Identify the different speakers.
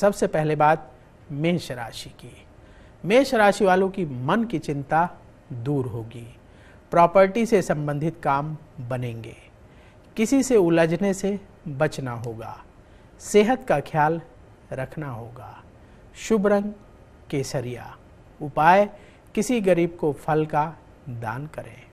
Speaker 1: सबसे पहले बात मेष राशि की मेष राशि वालों की मन की चिंता दूर होगी प्रॉपर्टी से संबंधित काम बनेंगे किसी से उलझने से बचना होगा सेहत का ख्याल रखना होगा शुभ रंग केसरिया उपाय किसी गरीब को फल का दान करें